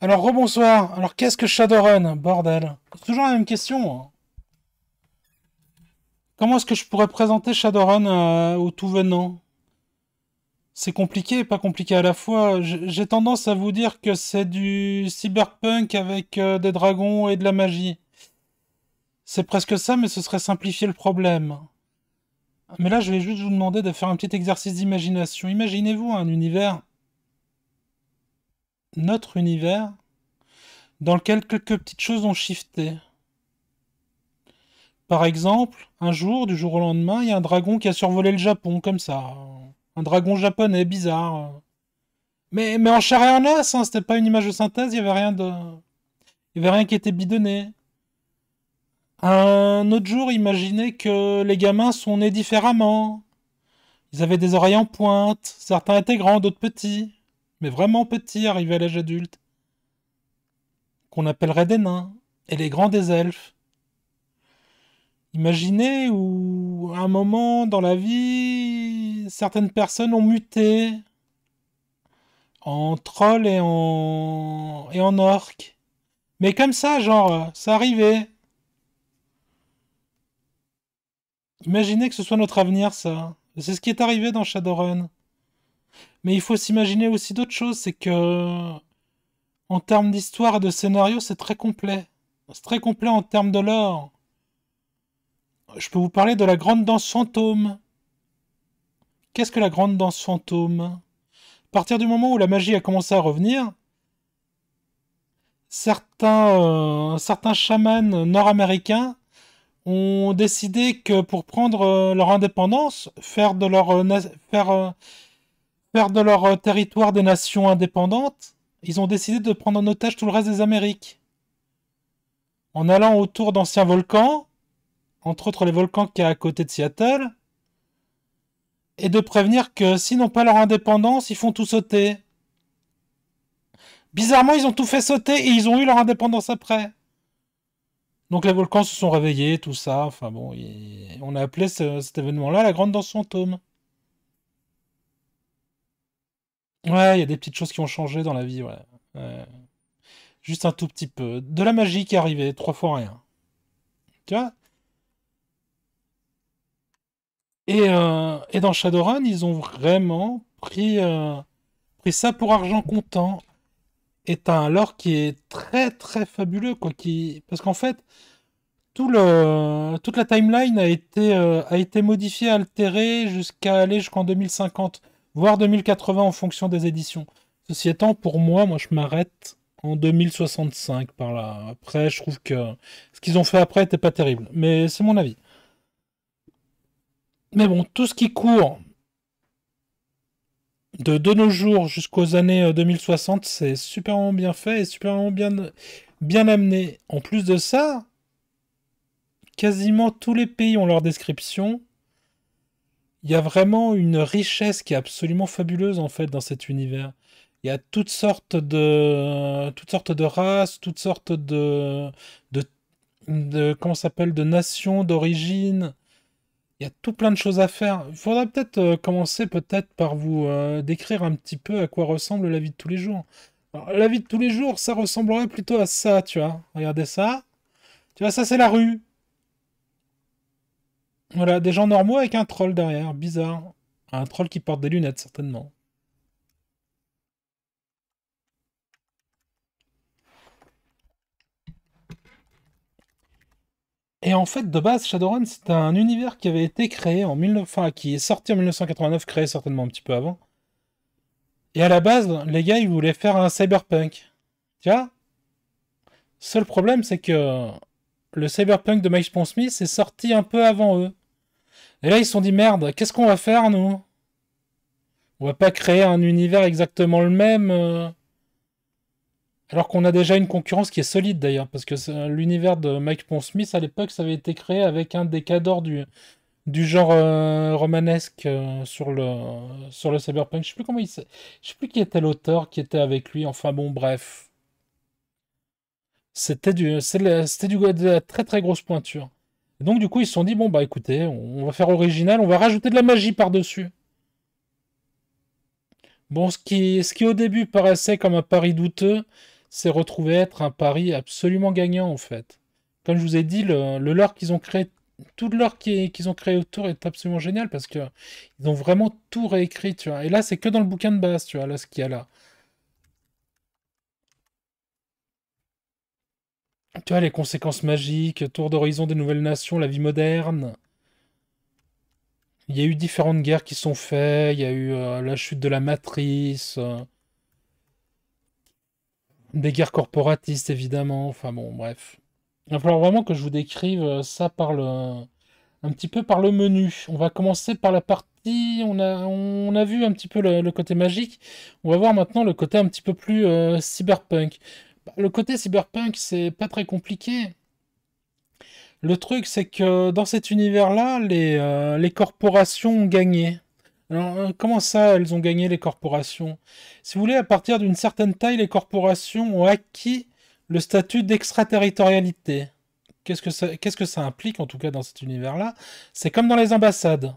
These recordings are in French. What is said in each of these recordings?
Alors rebonsoir, alors qu'est-ce que Shadowrun, bordel C'est toujours la même question. Hein. Comment est-ce que je pourrais présenter Shadowrun euh, au tout venant C'est compliqué pas compliqué à la fois. J'ai tendance à vous dire que c'est du cyberpunk avec euh, des dragons et de la magie. C'est presque ça, mais ce serait simplifier le problème. Mais là, je vais juste vous demander de faire un petit exercice d'imagination. Imaginez-vous un univers notre univers dans lequel quelques petites choses ont shifté. Par exemple, un jour, du jour au lendemain, il y a un dragon qui a survolé le Japon, comme ça. Un dragon japonais, bizarre. Mais, mais en char et en as, hein, c'était pas une image de synthèse, il y avait rien de... Il y avait rien qui était bidonné. Un autre jour, imaginez que les gamins sont nés différemment. Ils avaient des oreilles en pointe, certains étaient grands, d'autres petits mais vraiment petit, arrivé à l'âge adulte, qu'on appellerait des nains, et les grands des elfes. Imaginez où, à un moment dans la vie, certaines personnes ont muté en trolls et en, et Mais comme ça, genre, ça arrivait. Imaginez que ce soit notre avenir, ça. C'est ce qui est arrivé dans Shadowrun. Mais il faut s'imaginer aussi d'autres choses, c'est que en termes d'histoire et de scénario, c'est très complet. C'est très complet en termes de lore. Je peux vous parler de la grande danse fantôme. Qu'est-ce que la grande danse fantôme À partir du moment où la magie a commencé à revenir, certains, euh, chamans nord-américains ont décidé que pour prendre euh, leur indépendance, faire de leur, euh, faire, de leur euh, territoire des nations indépendantes, ils ont décidé de prendre en otage tout le reste des Amériques. En allant autour d'anciens volcans, entre autres les volcans qu'il y a à côté de Seattle, et de prévenir que s'ils n'ont pas leur indépendance, ils font tout sauter. Bizarrement, ils ont tout fait sauter et ils ont eu leur indépendance après. Donc les volcans se sont réveillés, tout ça. Enfin bon, on a appelé cet événement-là la grande danse fantôme. Ouais, il y a des petites choses qui ont changé dans la vie, ouais. Euh, juste un tout petit peu. De la magie qui est arrivée, trois fois rien. Tu vois et, euh, et, dans Shadowrun, ils ont vraiment pris, euh, pris ça pour argent comptant. Et t'as un lore qui est très très fabuleux, quoi. Qui... Parce qu'en fait, tout le, toute la timeline a été, a été modifiée, altérée jusqu'à aller jusqu'en 2050 voire 2080 en fonction des éditions. Ceci étant, pour moi, moi je m'arrête en 2065 par là. Après, je trouve que ce qu'ils ont fait après n'était pas terrible, mais c'est mon avis. Mais bon, tout ce qui court de, nos jours jusqu'aux années 2060, euh, c'est super bien fait et super bien, bien amené. En plus de ça, quasiment tous les pays ont leur description il y a vraiment une richesse qui est absolument fabuleuse en fait dans cet univers. Il y a toutes sortes de toutes sortes de races, toutes sortes de de, comment s'appelle de nations, d'origines. Il y a tout plein de choses à faire. Il faudrait peut-être euh, commencer peut-être par vous euh, décrire un petit peu à quoi ressemble la vie de tous les jours. la vie de tous les jours, ça ressemblerait plutôt à ça, tu vois. Regardez ça. Tu vois, ça c'est la rue. Voilà, des gens normaux avec un troll derrière, bizarre. Un troll qui porte des lunettes, certainement. Et en fait, de base, Shadowrun, c'est un univers qui avait été créé en 19... Enfin, qui est sorti en 1989, créé certainement un petit peu avant. Et à la base, les gars, ils voulaient faire un cyberpunk. Tu vois Seul problème, c'est que le cyberpunk de Mike Smith est sorti un peu avant eux. Et là, ils se sont dit, merde, qu'est-ce qu'on va faire, nous On va pas créer un univers exactement le même. Euh, alors qu'on a déjà une concurrence qui est solide, d'ailleurs. Parce que euh, l'univers de Mike Pondsmith, à l'époque, ça avait été créé avec un des du, du genre euh, romanesque sur, le, sur le cyberpunk. Je sais plus comment il... Je sais plus qui était l'auteur qui était avec lui. Enfin, bon, bref. C'était du, c'était du, de la très très grosse pointure donc, du coup, ils se sont dit, bon, bah écoutez, on va faire original, on va rajouter de la magie par-dessus. Bon, ce qui, ce qui au début paraissait comme un pari douteux, s'est retrouvé être un pari absolument gagnant, en fait. Comme je vous ai dit, le, le qu'ils ont créé, tout le lore qu'ils ont créé autour est absolument génial parce que ils ont vraiment tout réécrit, tu vois. Et là, c'est que dans le bouquin de base, tu vois, là, ce qu'il y a là. Tu vois, les conséquences magiques, tour d'horizon des nouvelles nations, la vie moderne. Il y a eu différentes guerres qui sont faites, il y a eu euh, la chute de la matrice, euh, des guerres corporatistes évidemment, enfin bon, bref. Il va falloir vraiment que je vous décrive euh, ça par le, un petit peu par le menu. On va commencer par la partie, on a, on a vu un petit peu le, côté magique, on va voir maintenant le côté un petit peu plus cyberpunk le côté cyberpunk, c'est pas très compliqué. Le truc, c'est que dans cet univers-là, les, euh, corporations ont gagné. Alors, euh, comment ça, elles ont gagné les corporations Si vous voulez, à partir d'une certaine taille, les corporations ont acquis le statut d'extraterritorialité. Qu'est-ce que, ça, implique, en tout cas dans cet univers-là C'est comme dans les ambassades.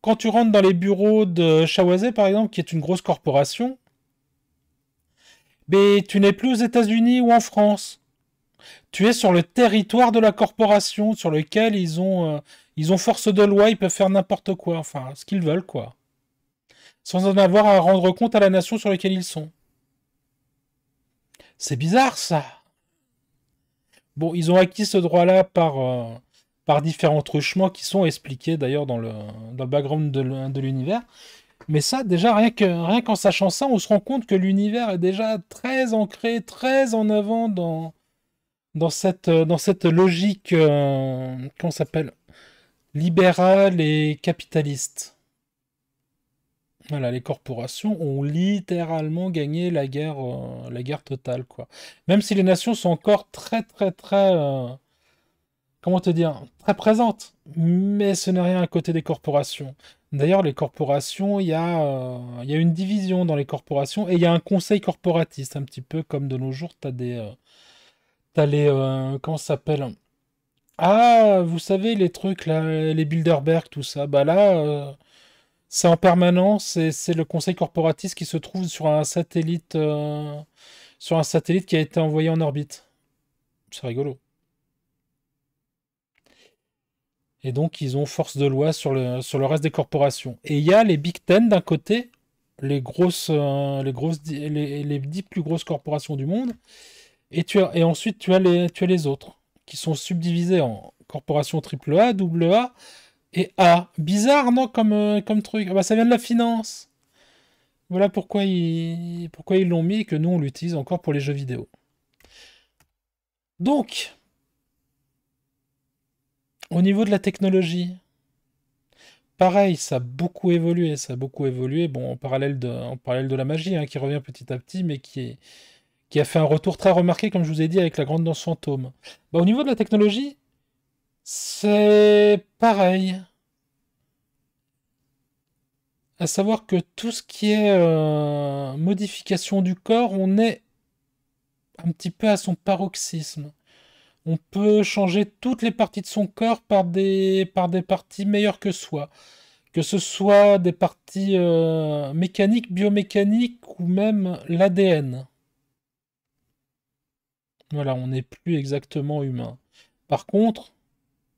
Quand tu rentres dans les bureaux de Chawazé, par exemple, qui est une grosse corporation, mais tu n'es plus aux États-Unis ou en France. Tu es sur le territoire de la corporation sur lequel ils ont, euh, ils ont force de loi, ils peuvent faire n'importe quoi, enfin, ce qu'ils veulent, quoi. Sans en avoir à rendre compte à la nation sur laquelle ils sont. C'est bizarre, ça. Bon, ils ont acquis ce droit-là par, euh, par différents truchements qui sont expliqués d'ailleurs dans le, dans le background de l'univers. Mais ça, déjà, rien qu'en rien sachant ça, on se rend compte que l'univers est déjà très ancré, très en avant dans, dans, cette, euh, dans cette logique, qu'on euh, s'appelle Libérale et capitaliste. Voilà, les corporations ont littéralement gagné la guerre, euh, la guerre totale, quoi. Même si les nations sont encore très, très, très, comment te dire, très présentes, mais ce n'est rien à côté des corporations. D'ailleurs, les corporations, euh, il y, a une division dans les corporations et il y a un conseil corporatiste, un petit peu comme de nos jours, tu as des. Euh, t'as les. Euh, comment ça s'appelle Ah, vous savez, les trucs, là, les Bilderberg, tout ça. Bah là, c'est en permanence et c'est le conseil corporatiste qui se trouve sur un satellite. sur un satellite qui a été envoyé en orbite. C'est rigolo. Et donc, ils ont force de loi sur le, sur le reste des corporations. Et il y a les Big Ten d'un côté, les grosses, euh, les grosses, les, dix plus grosses corporations du monde. Et, tu as, et ensuite, tu as, les, tu les autres, qui sont subdivisés en corporations AAA, AA et A. Bizarre, non, comme, euh, comme truc. Ah bah, ça vient de la finance. Voilà pourquoi ils pourquoi ils l'ont mis et que nous, on l'utilise encore pour les jeux vidéo. Donc, au niveau de la technologie, pareil, ça a beaucoup évolué, ça a beaucoup évolué. Bon, en parallèle de, en parallèle de la magie, hein, qui revient petit à petit, mais qui, est, qui a fait un retour très remarqué, comme je vous ai dit, avec la grande danse fantôme. Bah, au niveau de la technologie, c'est pareil. À savoir que tout ce qui est euh, modification du corps, on est un petit peu à son paroxysme. On peut changer toutes les parties de son corps par des, par des parties meilleures que soi. Que ce soit des parties euh, mécaniques, biomécaniques ou même l'ADN. Voilà, on n'est plus exactement humain. Par contre,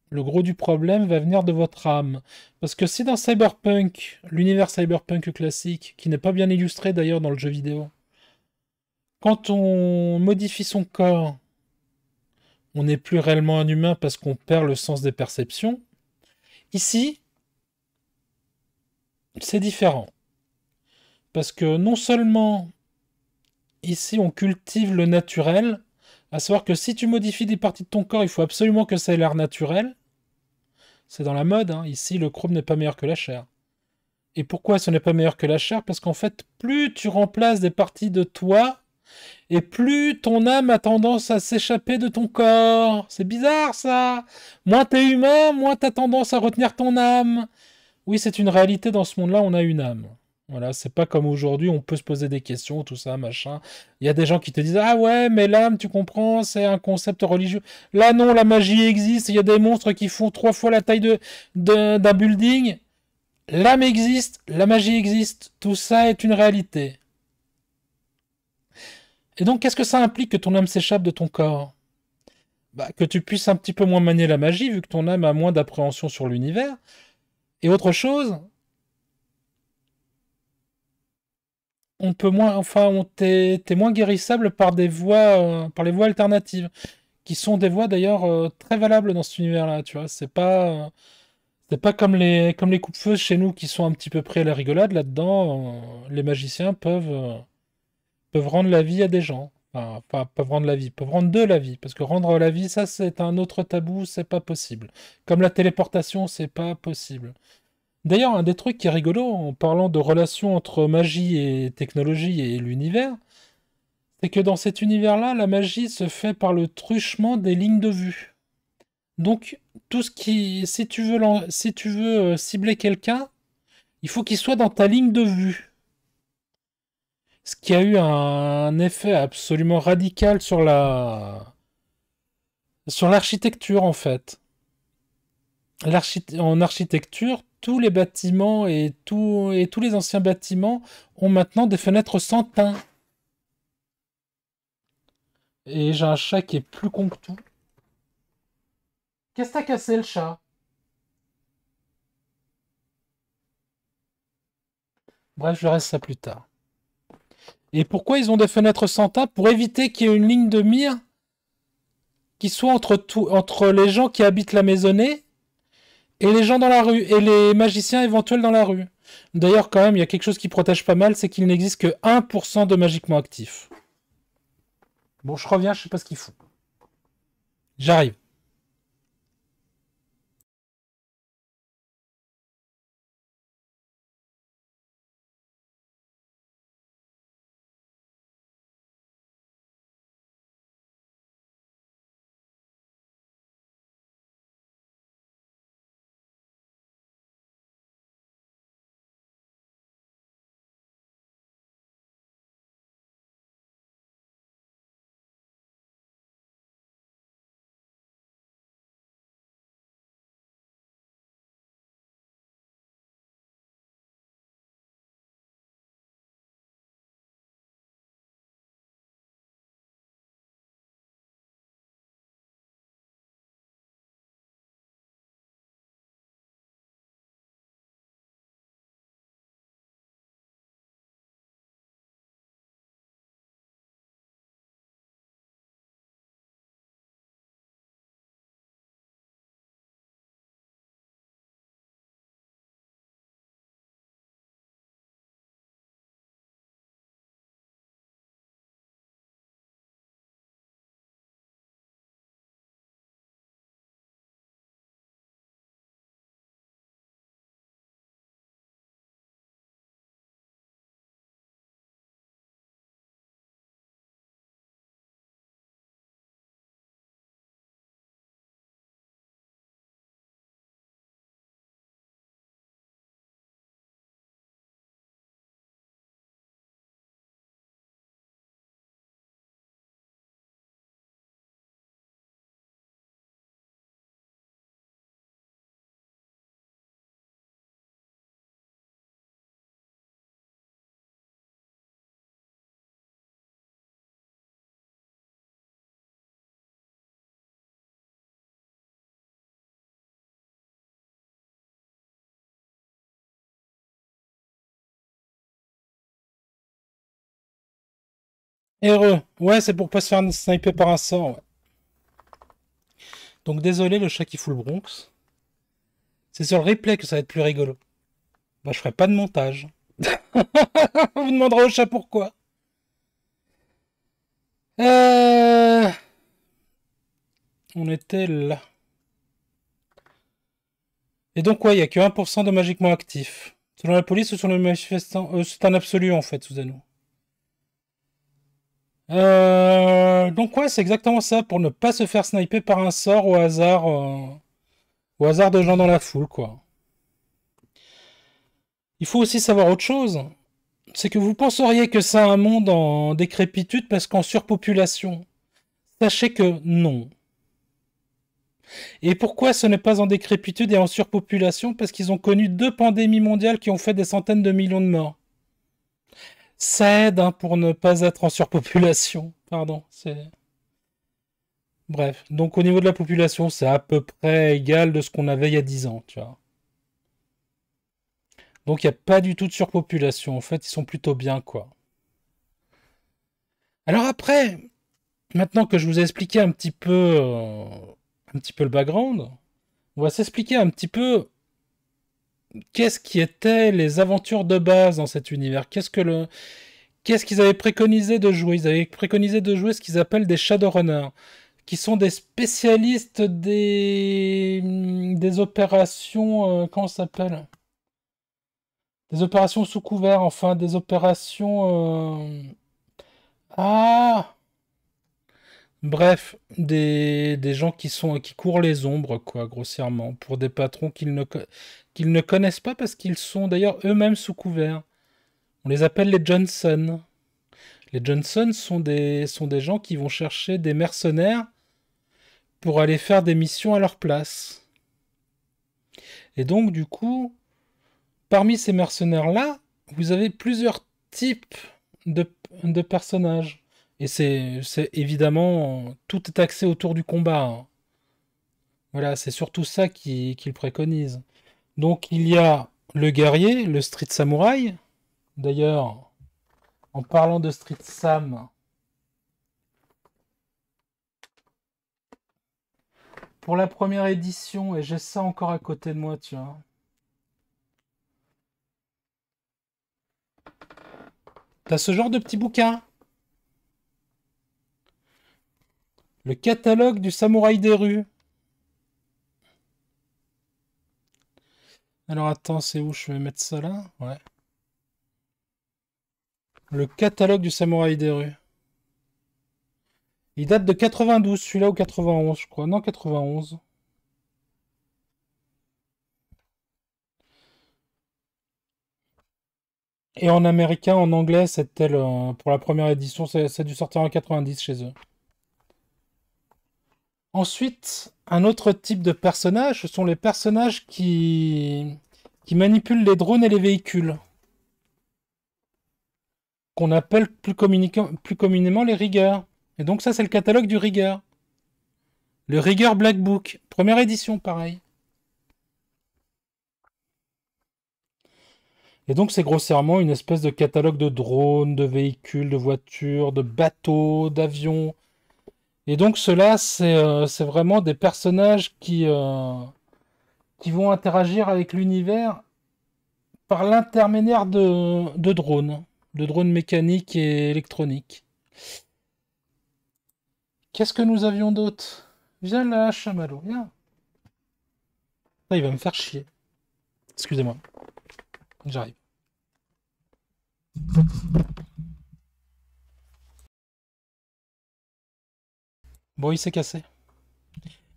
le gros du problème va venir de votre âme. Parce que si dans Cyberpunk, l'univers Cyberpunk classique, qui n'est pas bien illustré d'ailleurs dans le jeu vidéo, quand on modifie son corps on n'est plus réellement un humain parce qu'on perd le sens des perceptions. Ici, c'est différent. Parce que non seulement ici on cultive le naturel, à savoir que si tu modifies des parties de ton corps, il faut absolument que ça ait l'air naturel. C'est dans la mode, hein. ici le chrome n'est pas meilleur que la chair. Et pourquoi ce n'est pas meilleur que la chair Parce qu'en fait, plus tu remplaces des parties de toi et plus ton âme a tendance à s'échapper de ton corps. C'est bizarre ça. Moins t'es humain, moins t'as tendance à retenir ton âme. Oui, c'est une réalité dans ce monde-là, on a une âme. Voilà, c'est pas comme aujourd'hui, on peut se poser des questions, tout ça, machin. Il y a des gens qui te disent Ah ouais, mais l'âme, tu comprends, c'est un concept religieux. Là, non, la magie existe, il y a des monstres qui font trois fois la taille d'un de, building. L'âme existe, la magie existe, tout ça est une réalité. Et donc, qu'est-ce que ça implique que ton âme s'échappe de ton corps bah, Que tu puisses un petit peu moins manier la magie, vu que ton âme a moins d'appréhension sur l'univers. Et autre chose, on peut moins, enfin, on t'es moins guérissable par des voies, euh, par les voies alternatives, qui sont des voies d'ailleurs euh, très valables dans cet univers-là. Tu vois, c'est pas, euh, c'est pas comme les, comme les coupes-feu chez nous qui sont un petit peu près à la rigolade. Là-dedans, les magiciens peuvent peuvent rendre la vie à des gens. Enfin, pas, peuvent rendre la vie, peuvent rendre de la vie. Parce que rendre la vie, ça, c'est un autre tabou, c'est pas possible. Comme la téléportation, c'est pas possible. D'ailleurs, un des trucs qui est rigolo en parlant de relations entre magie et technologie et l'univers, c'est que dans cet univers-là, la magie se fait par le truchement des lignes de vue. Donc, tout ce qui, si tu veux, si tu veux euh, cibler quelqu'un, il faut qu'il soit dans ta ligne de vue ce qui a eu un effet absolument radical sur la sur l'architecture en fait. En architecture, tous les bâtiments et, et tous les anciens bâtiments ont maintenant des fenêtres sans teint. Et j'ai un chat qui est plus con que tout. Qu'est-ce que t'as cassé le chat Bref, je reste ça plus tard. Et pourquoi ils ont des fenêtres sans tas Pour éviter qu'il y ait une ligne de mire qui soit entre, tout, entre les gens qui habitent la maisonnée et les gens dans la rue, et les magiciens éventuels dans la rue. D'ailleurs, quand même, il y a quelque chose qui protège pas mal, c'est qu'il n'existe que 1% de magiquement actifs. Bon, je reviens, je sais pas ce qu'il faut. J'arrive. Heureux. Ouais, c'est pour pas se faire sniper par un sort. Donc désolé, le chat qui fout le Bronx. C'est sur le replay que ça va être plus rigolo. Bah, je ferai pas de montage. Vous demanderez au chat pourquoi. Euh, on était là. Et donc, ouais, il n'y a que 1% de magiquement actif. Selon la police ou sont les manifestants, euh, c'est un absolu en fait, sous-anneau. Euh, donc ouais, c'est exactement ça, pour ne pas se faire sniper par un sort au hasard, euh, au hasard de gens dans la foule, quoi. Il faut aussi savoir autre chose, c'est que vous penseriez que c'est un monde en décrépitude parce qu'en surpopulation. Sachez que non. Et pourquoi ce n'est pas en décrépitude et en surpopulation Parce qu'ils ont connu deux pandémies mondiales qui ont fait des centaines de millions de morts. Ça aide hein, pour ne pas être en surpopulation. Pardon, c'est. Bref, donc au niveau de la population, c'est à peu près égal de ce qu'on avait il y a 10 ans, tu vois. Donc il n'y a pas du tout de surpopulation, en fait, ils sont plutôt bien, quoi. Alors après, maintenant que je vous ai expliqué un petit peu, euh, un petit peu le background, on va s'expliquer un petit peu qu'est-ce qui étaient les aventures de base dans cet univers Qu'est-ce que le qu'est-ce qu'ils avaient préconisé de jouer Ils avaient préconisé de jouer ce qu'ils appellent des Shadowrunners, qui sont des spécialistes des, des opérations. Euh, comment ça s'appelle Des opérations sous couvert, enfin, des opérations. Euh, ah Bref, des, des, gens qui, sont, qui courent les ombres, quoi, grossièrement, pour des patrons qu'ils ne, connaissent pas parce qu'ils sont d'ailleurs eux-mêmes sous couvert. On les appelle les Johnson. Les Johnson sont des, gens qui vont chercher des mercenaires pour aller faire des missions à leur place. Et donc, du coup, parmi ces mercenaires-là, vous avez plusieurs types de personnages. Et c'est évidemment, tout est axé autour du combat. Hein. Voilà, c'est surtout ça qu'il préconise. Donc il y a le guerrier, le street samouraï. D'ailleurs, en parlant de street sam, pour la première édition, et j'ai ça encore à côté de moi, tu vois. T'as ce genre de petit bouquin Le catalogue du samouraï des rues. Alors attends, c'est où je vais mettre ça là Ouais. Le catalogue du samouraï des rues. Il date de 92, celui-là ou 91, je crois. Non, 91. Et en américain, en anglais, c'était euh, pour la première édition, c'est a dû sortir en 90 chez eux. Ensuite, un autre type de personnage, ce sont les personnages qui, qui manipulent les drones et les véhicules, qu'on appelle plus, communément les rigueurs. Et donc ça, c'est le catalogue du rigueur. Le rigueur Black Book, première édition, pareil. Et donc c'est grossièrement une espèce de catalogue de drones, de véhicules, de voitures, de bateaux, d'avions, et donc cela là euh, c'est vraiment des personnages qui, euh, qui vont interagir avec l'univers par l'intermédiaire de, drones, de drones mécaniques et électroniques. Qu'est-ce que nous avions d'autre Viens là, chamallow, viens. Ah, il va me faire chier. Excusez-moi. J'arrive. Bon, il s'est cassé.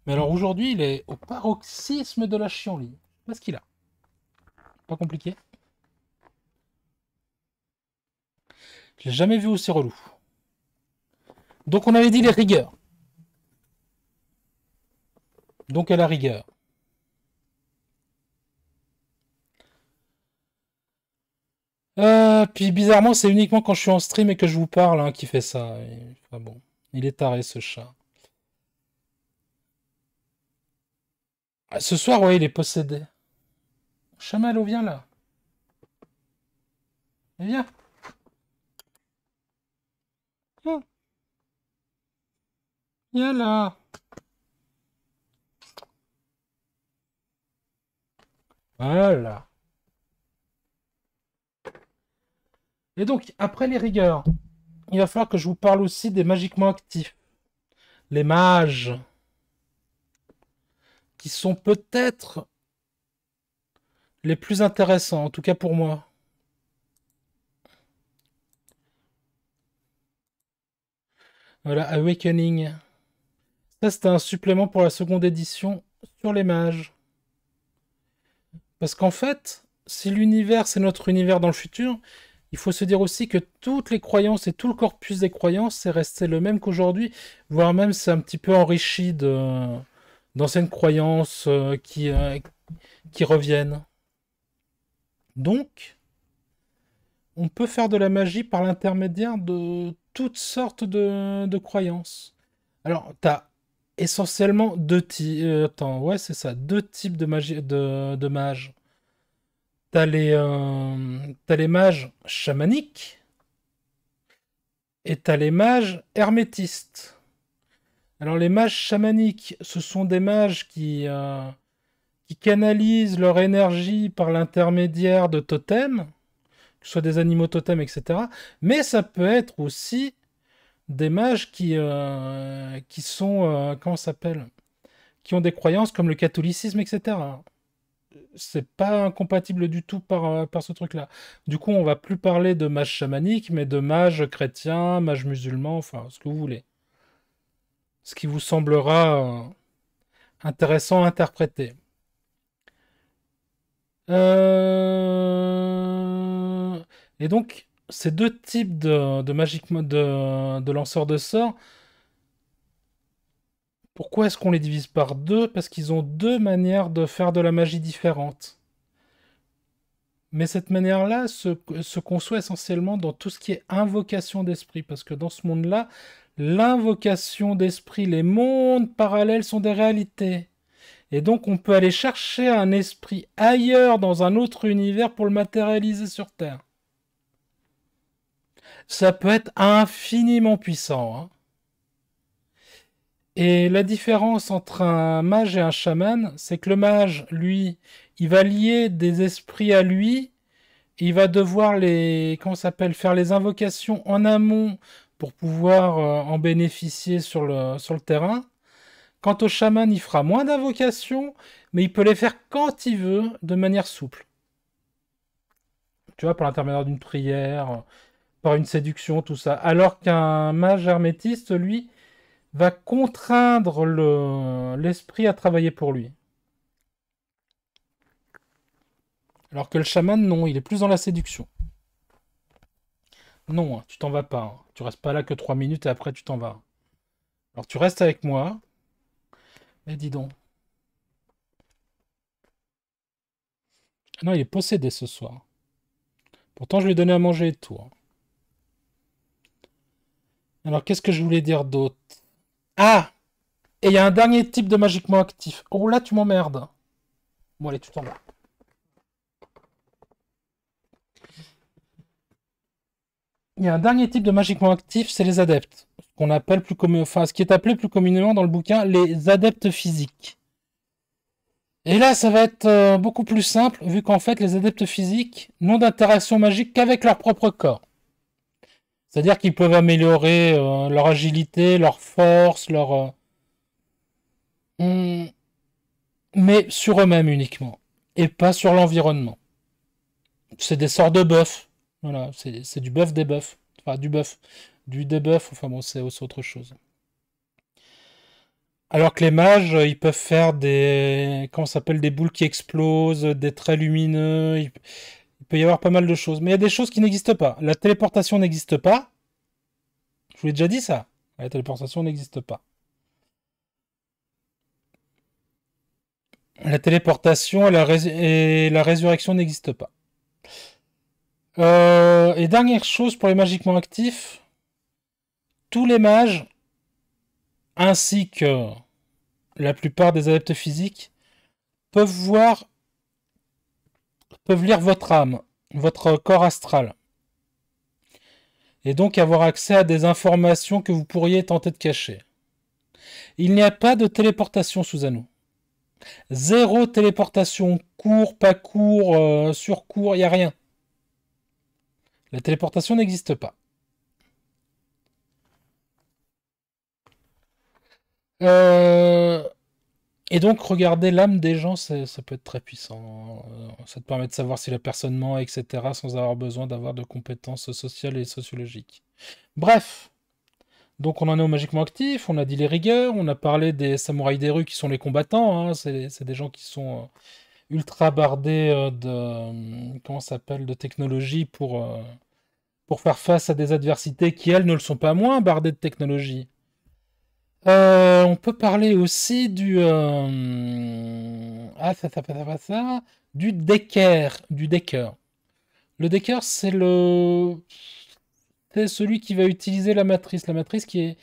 Mais alors aujourd'hui, il est au paroxysme de la chienlit. Qu'est-ce qu'il a Pas compliqué. Je l'ai jamais vu aussi relou. Donc on avait dit les rigueurs. Donc à la rigueur. Euh, puis bizarrement, c'est uniquement quand je suis en stream et que je vous parle hein, qu'il fait ça. bon, il est taré ce chat. Ah, ce soir, ouais, il est possédé. Chamallow, vient là. Viens. Viens, viens là. Voilà. Et donc, après les rigueurs, il va falloir que je vous parle aussi des magiquement actifs. Les mages qui sont peut-être les plus intéressants, en tout cas pour moi. Voilà, Awakening. Ça, c'était un supplément pour la seconde édition sur les mages. Parce qu'en fait, si l'univers, c'est notre univers dans le futur, il faut se dire aussi que toutes les croyances et tout le corpus des croyances, c'est resté le même qu'aujourd'hui, voire même c'est un petit peu enrichi de, d'anciennes croyances euh, qui, euh, qui reviennent. Donc, on peut faire de la magie par l'intermédiaire de toutes sortes de, croyances. Alors, tu as essentiellement deux types. Euh, attends, ouais, c'est ça. Deux types de, magie, de, mages. Tu les, as les mages chamaniques et as les mages hermétistes. Alors les mages chamaniques, ce sont des mages euh, qui, canalisent leur énergie par l'intermédiaire de totems, que ce soit des animaux totems, etc. Mais ça peut être aussi des mages qui, euh, qui sont, euh, s'appelle Qui ont des croyances comme le catholicisme, etc. C'est pas incompatible du tout par, par ce truc-là. Du coup, on va plus parler de mages chamaniques, mais de mages chrétiens, mages musulmans, enfin, ce que vous voulez ce qui vous semblera euh, intéressant à interpréter. Euh, et donc, ces deux types de, mode de, lanceurs de sorts, pourquoi est-ce qu'on les divise par deux Parce qu'ils ont deux manières de faire de la magie différente. Mais cette manière-là se, se conçoit essentiellement dans tout ce qui est invocation d'esprit, parce que dans ce monde-là, l'invocation d'esprit, les mondes parallèles sont des réalités. Et donc on peut aller chercher un esprit ailleurs dans un autre univers pour le matérialiser sur Terre. Ça peut être infiniment puissant. Hein. Et la différence entre un mage et un chaman, c'est que le mage, lui, il va lier des esprits à lui, il va devoir les, comment s'appelle, faire les invocations en amont pour pouvoir euh, en bénéficier sur le, terrain. Quant au chaman, il fera moins d'invocations, mais il peut les faire quand il veut, de manière souple. Tu vois, par l'intermédiaire d'une prière, par une séduction, tout ça. Alors qu'un mage hermétiste, lui, va contraindre l'esprit à travailler pour lui. Alors que le chaman, non, il est plus dans la séduction. Non, hein, tu t'en vas pas. Hein. Tu restes pas là que 3 minutes et après tu t'en vas. Alors tu restes avec moi. Mais dis donc. Ah non, il est possédé ce soir. Pourtant, je lui ai donné à manger et tout. Hein. Alors, qu'est-ce que je voulais dire d'autre Ah Et il y a un dernier type de magiquement actif. Oh là, tu m'emmerdes. Bon, allez, tu t'en vas. Il y a un dernier type de magiquement actif, c'est les adeptes. Ce qu'on appelle plus qui est appelé plus communément dans le bouquin les adeptes physiques. Et là, ça va être euh, beaucoup plus simple, vu qu'en fait, les adeptes physiques n'ont d'interaction magique qu'avec leur propre corps. C'est-à-dire qu'ils peuvent améliorer euh, leur agilité, leur force, leur... Euh, hmm, mais sur eux-mêmes uniquement, et pas sur l'environnement. C'est des sorts de boeufs. Voilà, c'est du buff debuff. Enfin, du buff. Du debuff, enfin bon, c'est autre chose. Alors que les mages, ils peuvent faire des. Comment s'appelle Des boules qui explosent, des traits lumineux. Il... peut y avoir pas mal de choses. Mais il y a des choses qui n'existent pas. La téléportation n'existe pas. Je vous l'ai déjà dit ça. La téléportation n'existe pas. La téléportation la, et la résurrection n'existent pas. Euh, et dernière chose pour les magiquement actifs, tous les mages, ainsi que la plupart des adeptes physiques, peuvent voir, peuvent lire votre âme, votre corps astral. Et donc avoir accès à des informations que vous pourriez tenter de cacher. Il n'y a pas de téléportation sous anneau. Zéro téléportation, court, pas court, euh, sur court, il n'y a rien. La téléportation n'existe pas. Euh, et donc, regarder l'âme des gens, ça peut être très puissant. Euh, ça te permet de savoir si la personne ment, etc., sans avoir besoin d'avoir de compétences sociales et sociologiques. Bref. Donc, on en est au magiquement actif, on a dit les rigueurs, on a parlé des samouraïs des rues qui sont les combattants. Hein. C'est des gens qui sont euh, ultra bardés de, comment s'appelle, de technologie pour, pour faire face à des adversités qui, elles, ne le sont pas moins, bardées de technologie. Euh, on peut parler aussi du... Euh, ah, ça, ça, ça, ça, du Decker. du decker. Le Decker, c'est le... C'est celui qui va utiliser la matrice. La matrice qui, est,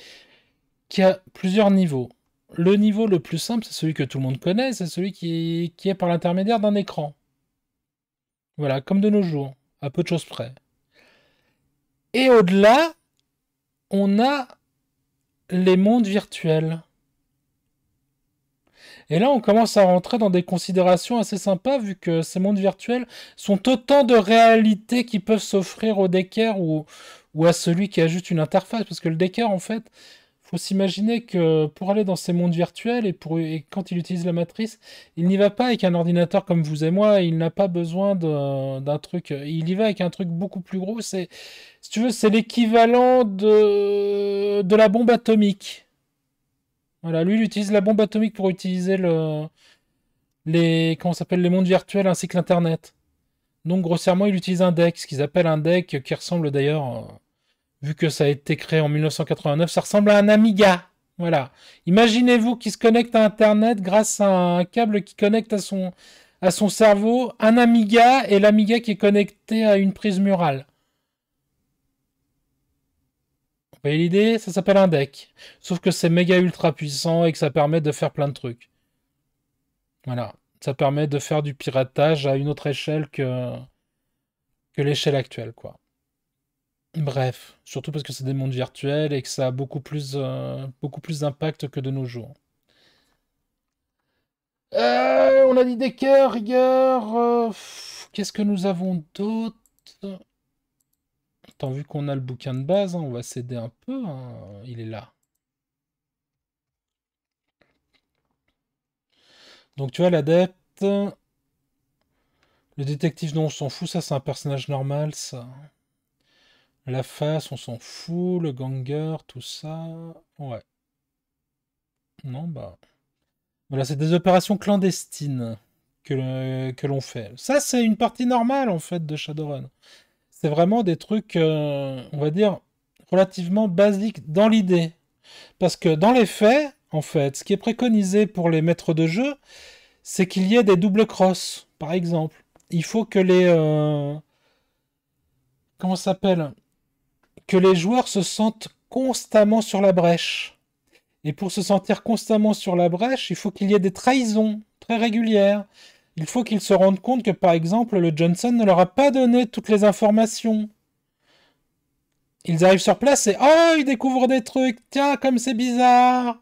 qui a plusieurs niveaux. Le niveau le plus simple, c'est celui que tout le monde connaît, c'est celui qui, qui est par l'intermédiaire d'un écran. Voilà, comme de nos jours, à peu de choses près. Et au-delà, on a les mondes virtuels. Et là, on commence à rentrer dans des considérations assez sympas, vu que ces mondes virtuels sont autant de réalités qui peuvent s'offrir au Decker ou, à celui qui a juste une interface. Parce que le Decker, en fait, faut s'imaginer que pour aller dans ces mondes virtuels et, pour, et quand il utilise la matrice, il n'y va pas avec un ordinateur comme vous et moi, il n'a pas besoin d'un truc, il y va avec un truc beaucoup plus gros, c'est, si tu veux, c'est l'équivalent de, de la bombe atomique. Voilà, lui, il utilise la bombe atomique pour utiliser le, les, comment s'appelle, les mondes virtuels ainsi que l'Internet. Donc, grossièrement, il utilise un deck, ce qu'ils appellent un deck qui ressemble d'ailleurs euh, vu que ça a été créé en 1989, ça ressemble à un Amiga. Voilà. Imaginez-vous qu'il se connecte à Internet grâce à un câble qui connecte à son, à son cerveau un Amiga et l'Amiga qui est connecté à une prise murale. Vous voyez l'idée Ça s'appelle un deck. Sauf que c'est méga ultra puissant et que ça permet de faire plein de trucs. Voilà. Ça permet de faire du piratage à une autre échelle que, que l'échelle actuelle, quoi. Bref, surtout parce que c'est des mondes virtuels et que ça a beaucoup plus, euh, beaucoup plus d'impact que de nos jours. Euh, on a dit des Rigueur. Qu'est-ce que nous avons d'autre Tant vu qu'on a le bouquin de base, hein, on va céder un peu. Hein, il est là. Donc tu vois l'adepte. Le détective, non, on s'en fout, ça c'est un personnage normal, ça. La face, on s'en fout, le ganger, tout ça. Ouais. Non, bah. Voilà, c'est des opérations clandestines que l'on fait. Ça, c'est une partie normale, en fait, de Shadowrun. C'est vraiment des trucs, euh, on va dire, relativement basiques dans l'idée. Parce que dans les faits, en fait, ce qui est préconisé pour les maîtres de jeu, c'est qu'il y ait des doubles crosses, par exemple. Il faut que les... Euh, comment comment s'appelle que les joueurs se sentent constamment sur la brèche. Et pour se sentir constamment sur la brèche, il faut qu'il y ait des trahisons très régulières. Il faut qu'ils se rendent compte que, par exemple, le Johnson ne leur a pas donné toutes les informations. Ils arrivent sur place et oh, ils découvrent des trucs, tiens, comme c'est bizarre.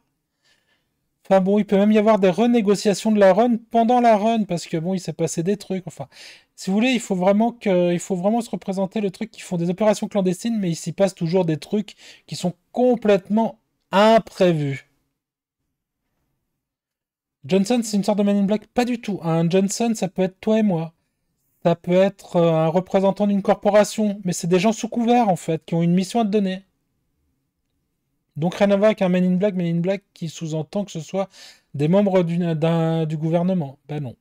Enfin bon, il peut même y avoir des renégociations de la run pendant la run, parce que bon, il s'est passé des trucs. Enfin, si vous voulez, il faut vraiment que, il faut vraiment se représenter le truc qui font des opérations clandestines, mais il s'y passe toujours des trucs qui sont complètement imprévus. Johnson, c'est une sorte de Man in Black Pas du tout. Un Johnson, ça peut être toi et moi. Ça peut être euh, un représentant d'une corporation, mais c'est des gens sous couvert, en fait, qui ont une mission à te donner. Donc rien à voir avec un Men in Black, Men in Black qui sous-entend que ce soit des membres du, du gouvernement. Ben non.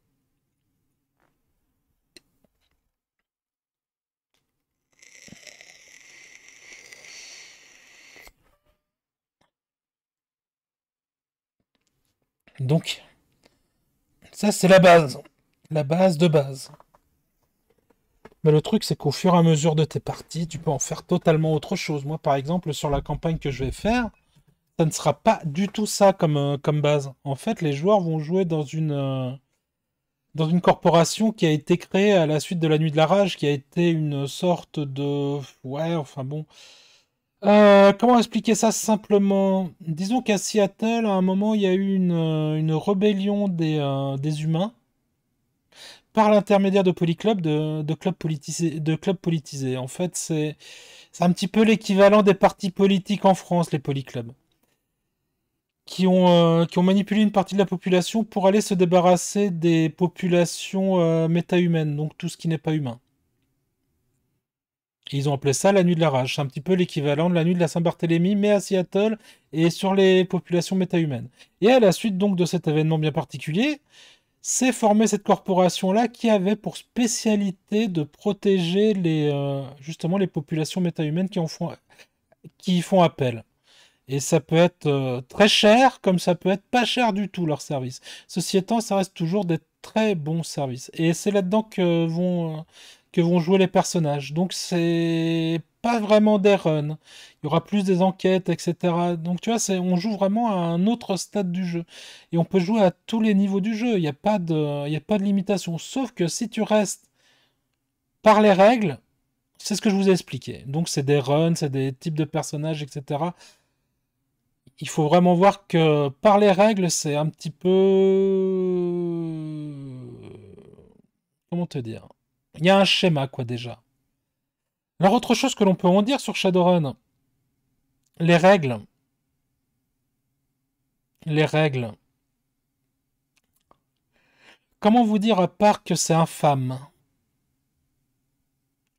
Donc, ça c'est la base. La base de base. Mais le truc, c'est qu'au fur et à mesure de tes parties, tu peux en faire totalement autre chose. Moi, par exemple, sur la campagne que je vais faire, ça ne sera pas du tout ça comme, euh, comme base. En fait, les joueurs vont jouer dans une, euh, dans une corporation qui a été créée à la suite de la Nuit de la Rage, qui a été une sorte de... Ouais, enfin bon... Euh, comment expliquer ça simplement Disons qu'à Seattle, à un moment, il y a eu une, une rébellion des, des humains par l'intermédiaire de polyclubs de, de clubs politisés. En fait, c'est un petit peu l'équivalent des partis politiques en France, les Polyclubs. Qui ont, euh, qui ont manipulé une partie de la population pour aller se débarrasser des populations euh, méta-humaines, donc tout ce qui n'est pas humain. ils ont appelé ça la nuit de la rage. C'est un petit peu l'équivalent de la nuit de la Saint-Barthélemy, mais à Seattle et sur les populations méta-humaines. Et à la suite donc de cet événement bien particulier, s'est formée cette corporation-là qui avait pour spécialité de protéger les, euh, justement les populations métahumaines qui, font, qui y font appel. Et ça peut être euh, très cher, comme ça peut être pas cher du tout leur service. Ceci étant, ça reste toujours des très bons services. Et c'est là-dedans que vont, euh, que vont jouer les personnages. Donc c'est pas vraiment des runs. Il y aura plus des enquêtes, etc. Donc tu vois, on joue vraiment à un autre stade du jeu. Et on peut jouer à tous les niveaux du jeu. Il n'y a, pas de, il y a pas de limitation. Sauf que si tu restes par les règles, c'est ce que je vous ai expliqué. Donc c'est des runs, c'est des types de personnages, etc. Il faut vraiment voir que par les règles, c'est un petit peu... Comment te dire il y a un schéma, quoi, déjà. Alors, autre chose que l'on peut en dire sur Shadowrun, les règles. Les règles. Comment vous dire à part que c'est infâme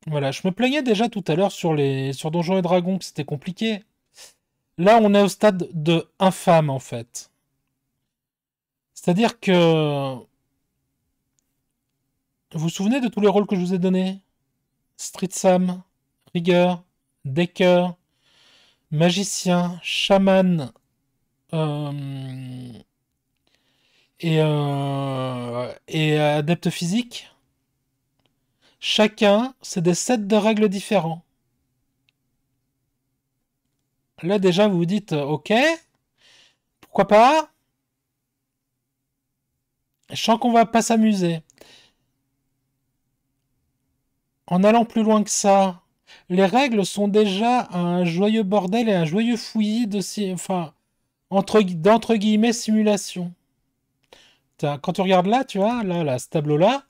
Voilà, je me plaignais déjà tout à l'heure sur, les... sur Donjons et Dragons que c'était compliqué. Là, on est au stade de infâme, en fait. C'est-à-dire que vous vous souvenez de tous les rôles que je vous ai donnés Street Sam, Rigueur, Decker, Magicien, Chaman, euh, et, euh, et Adepte Physique. Chacun, c'est des sets de règles différents. Là déjà, vous vous dites, ok, pourquoi pas Je sens qu'on va pas s'amuser. En allant plus loin que ça, les règles sont déjà un joyeux bordel et un joyeux fouillis de enfin, entre, d'entre guillemets simulation. Quand tu regardes là, tu vois, là, là, ce tableau-là,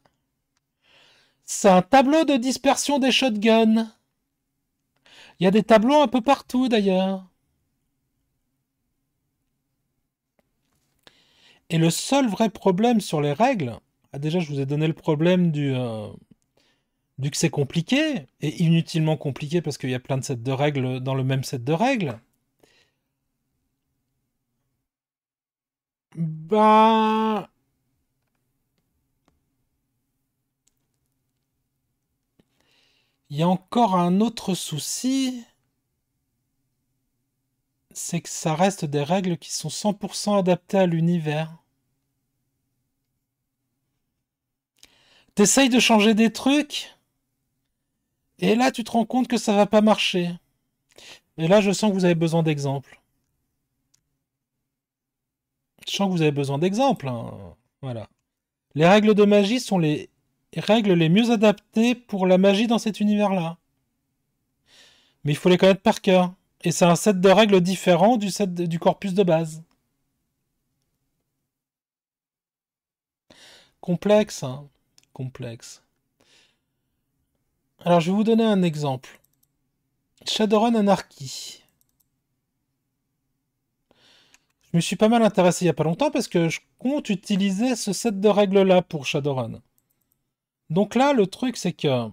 c'est un tableau de dispersion des shotguns. Il y a des tableaux un peu partout d'ailleurs. Et le seul vrai problème sur les règles, ah, déjà je vous ai donné le problème du, euh, Vu que c'est compliqué, et inutilement compliqué parce qu'il y a plein de sets de règles dans le même set de règles, bah. Il y a encore un autre souci, c'est que ça reste des règles qui sont 100% adaptées à l'univers. T'essayes de changer des trucs et là, tu te rends compte que ça va pas marcher. Et là, je sens que vous avez besoin d'exemples. Je sens que vous avez besoin d'exemples. Hein. Voilà. Les règles de magie sont les règles les mieux adaptées pour la magie dans cet univers-là. Mais il faut les connaître par cœur. Et c'est un set de règles différent du set du corpus de base. Complexe, hein. complexe. Alors, je vais vous donner un exemple. Shadowrun Anarchy. Je me suis pas mal intéressé il n'y a pas longtemps parce que je compte utiliser ce set de règles-là pour Shadowrun. Donc là, le truc, c'est que...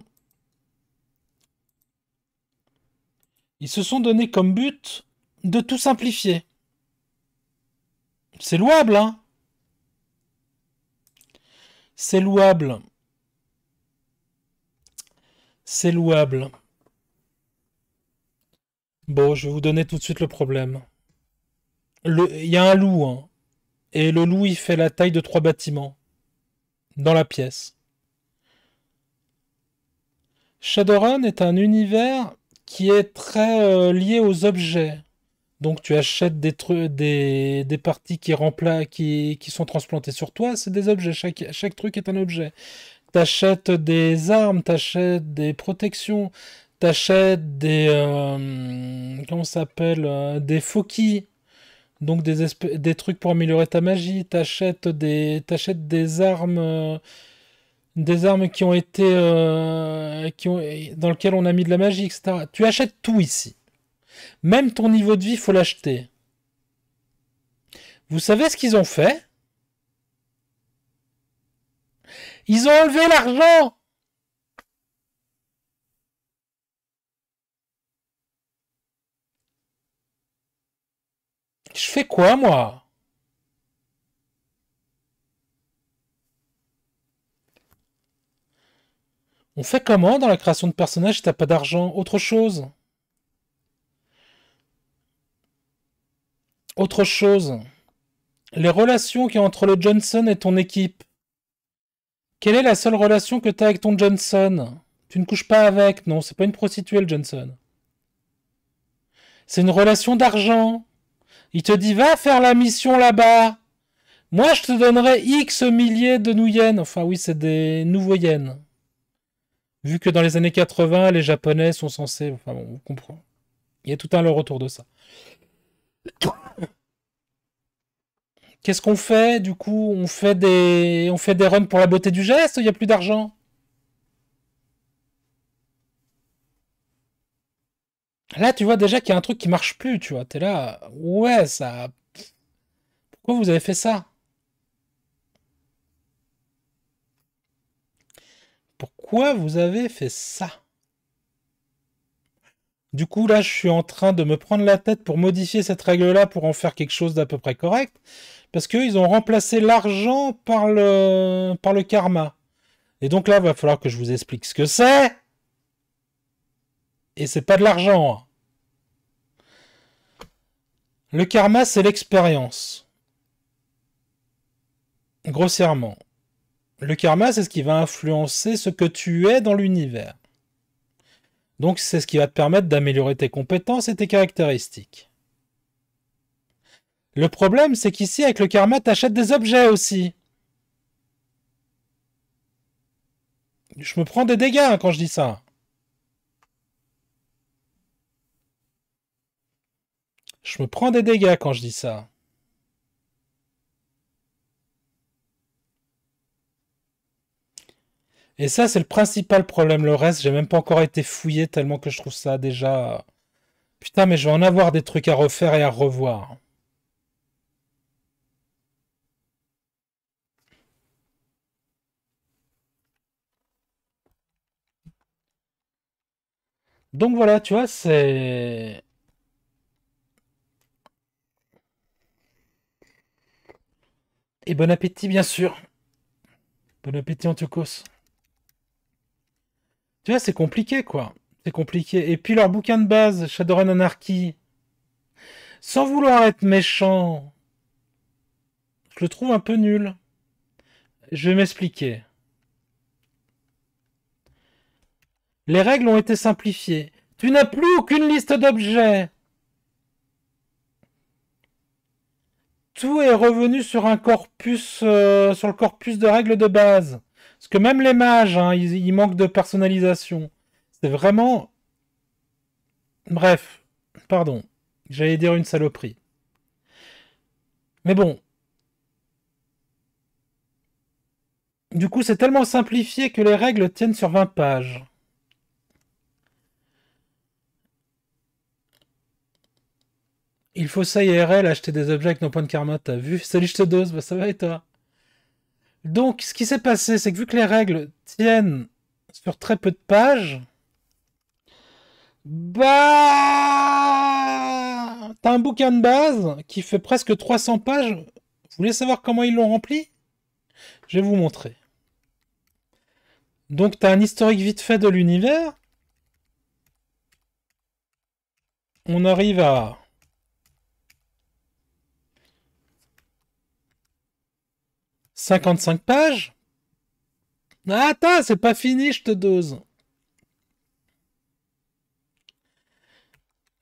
Ils se sont donnés comme but de tout simplifier. C'est louable, hein C'est louable. C'est louable. Bon, je vais vous donner tout de suite le problème. Il y a un loup, hein. et le loup, il fait la taille de trois bâtiments dans la pièce. Shadowrun est un univers qui est très euh, lié aux objets. Donc tu achètes des, des, des parties qui, qui, qui, sont transplantées sur toi, c'est des objets. Chaque, chaque truc est un objet. T'achètes des armes, t'achètes des protections, t'achètes des euh, comment comment s'appelle euh, des foki donc des des trucs pour améliorer ta magie t'achètes des des armes euh, des armes qui ont été dans lesquelles on a mis de la magie etc tu achètes tout ici même ton niveau de vie il faut l'acheter vous savez ce qu'ils ont fait Ils ont enlevé l'argent Je fais quoi, moi On fait comment dans la création de personnages si t'as pas d'argent Autre chose Autre chose. Les relations qu'il y a entre le Johnson et ton équipe. Quelle est la seule relation que as avec ton Johnson Tu ne couches pas avec, non, c'est pas une prostituée le Johnson. C'est une relation d'argent. Il te dit va faire la mission là-bas. Moi je te donnerai X milliers de nous Enfin oui, c'est des nouveaux yens. Vu que dans les années 80, les Japonais sont censés... Enfin bon, on comprend. Il y a tout un leur autour de ça. Qu'est-ce qu'on fait Du coup, on fait des, on fait des runs pour la beauté du geste. Il n'y a plus d'argent. Là, tu vois déjà qu'il y a un truc qui marche plus. Tu vois, t'es là. Ouais, ça. Pourquoi vous avez fait ça Pourquoi vous avez fait ça du coup, là, je suis en train de me prendre la tête pour modifier cette règle-là pour en faire quelque chose d'à peu près correct. Parce qu'ils ont remplacé l'argent par le, par le karma. Et donc là, va falloir que je vous explique ce que c'est. Et c'est pas de l'argent. Hein. Le karma, c'est l'expérience. Grossièrement. Le karma, c'est ce qui va influencer ce que tu es dans l'univers. Donc c'est ce qui va te permettre d'améliorer tes compétences et tes caractéristiques. Le problème, c'est qu'ici, avec le karma, t'achètes des objets aussi. Je me prends des dégâts hein, quand je dis ça. Je me prends des dégâts quand je dis ça. Et ça, c'est le principal problème. Le reste, j'ai même pas encore été fouillé tellement que je trouve ça déjà. Putain, mais je vais en avoir des trucs à refaire et à revoir. Donc voilà, tu vois, c'est. Et bon appétit, bien sûr. Bon appétit, en cas. Tu vois, c'est compliqué, quoi. C'est compliqué. Et puis leur bouquin de base, Shadowrun Anarchy, sans vouloir être méchant, je le trouve un peu nul. Je vais m'expliquer. Les règles ont été simplifiées. Tu n'as plus aucune liste d'objets. Tout est revenu sur un corpus, euh, sur le corpus de règles de base. Parce que même les mages, hein, ils, manquent de personnalisation. C'est vraiment... Bref, pardon, j'allais dire une saloperie. Mais bon. Du coup, c'est tellement simplifié que les règles tiennent sur 20 pages. Il faut ça IRL, acheter des objets avec nos points de karma, t'as vu Salut, je te dose, bah, ça va et toi donc, ce qui s'est passé, c'est que vu que les règles tiennent sur très peu de pages, bah, t'as un bouquin de base qui fait presque 300 pages. Vous voulez savoir comment ils l'ont rempli Je vais vous montrer. Donc, t'as un historique vite fait de l'univers. On arrive à 55 pages ah, Attends, c'est pas fini, je te dose.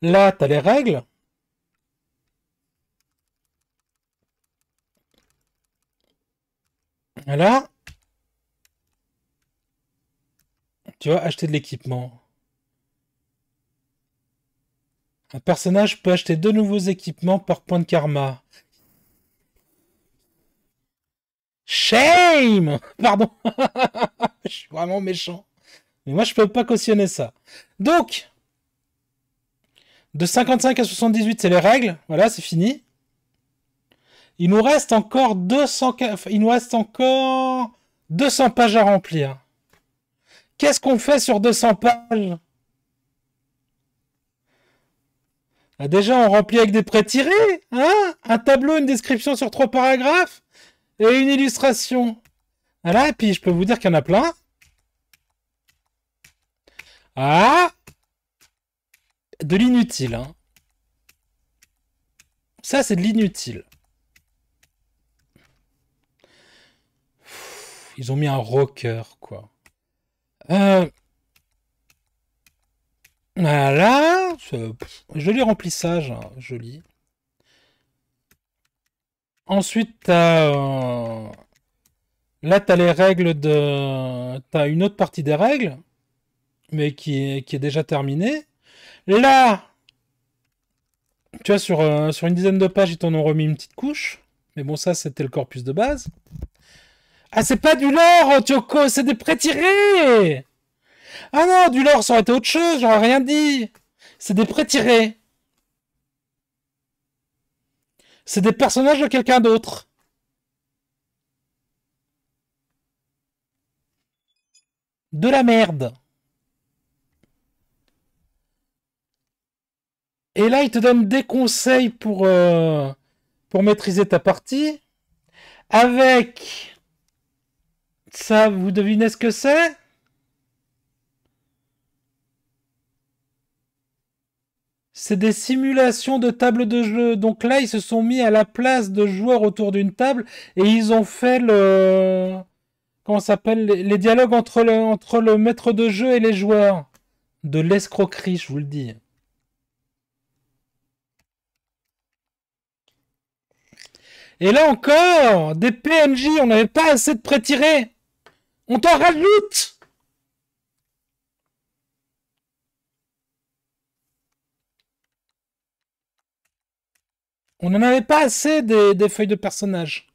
Là, t'as les règles. Voilà. tu vas acheter de l'équipement. Un personnage peut acheter deux nouveaux équipements par point de karma. Shame Pardon. je suis vraiment méchant. Mais moi, je peux pas cautionner ça. Donc, de 55 à 78, c'est les règles. Voilà, c'est fini. Il nous reste encore 200, il nous reste encore 200 pages à remplir. Qu'est-ce qu'on fait sur 200 pages bah, Déjà, on remplit avec des prêts tirés, hein? Un tableau, une description sur trois paragraphes et une illustration. Voilà, et puis je peux vous dire qu'il y en a plein. Ah De l'inutile, hein. Ça, c'est de l'inutile. Ils ont mis un rocker, quoi. Euh. Voilà. Joli remplissage, hein. joli. Ensuite, t'as, euh, là, tu as les règles de. Tu as une autre partie des règles, mais qui est, qui est déjà terminée. Là, tu vois, sur, euh, sur une dizaine de pages, ils t'en ont remis une petite couche. Mais bon, ça, c'était le corpus de base. Ah, c'est pas du lore, oh, Tioko, c'est des pré-tirés Ah non, du lore, ça aurait été autre chose, j'aurais rien dit. C'est des pré-tirés c'est des personnages de quelqu'un d'autre. De la merde. Et là, il te donne des conseils pour, euh, pour maîtriser ta partie. Avec... Ça, vous devinez ce que c'est C'est des simulations de table de jeu. Donc là, ils se sont mis à la place de joueurs autour d'une table et ils ont fait le. Comment s'appelle Les dialogues entre le, entre le maître de jeu et les joueurs. De l'escroquerie, je vous le dis. Et là encore, des PNJ, on n'avait pas assez de prêts tirés On t'en rajoute On n'en avait pas assez des, feuilles de personnages.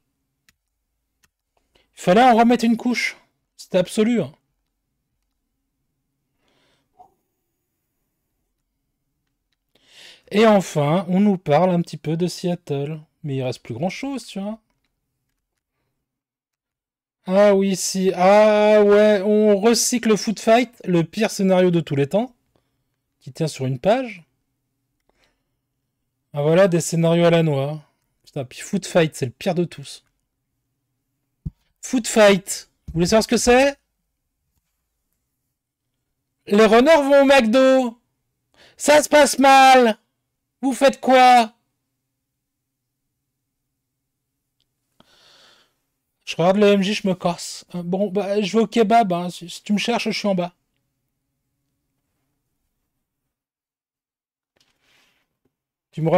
Il fallait en remettre une couche. C'était absolu. Hein. Et enfin, on nous parle un petit peu de Seattle. Mais il reste plus grand chose, tu vois. Ah oui, si. Ah ouais, on recycle Foot Fight, le pire scénario de tous les temps, qui tient sur une page. Ah voilà, des scénarios à la noix. Putain, puis Foot Fight, c'est le pire de tous. Foot Fight. Vous voulez savoir ce que c'est Les renards vont au McDo. Ça se passe mal. Vous faites quoi Je regarde le MJ, je me casse. Euh, bon, bah, je vais au kebab. Hein. si tu me cherches, je suis en bas. Tu me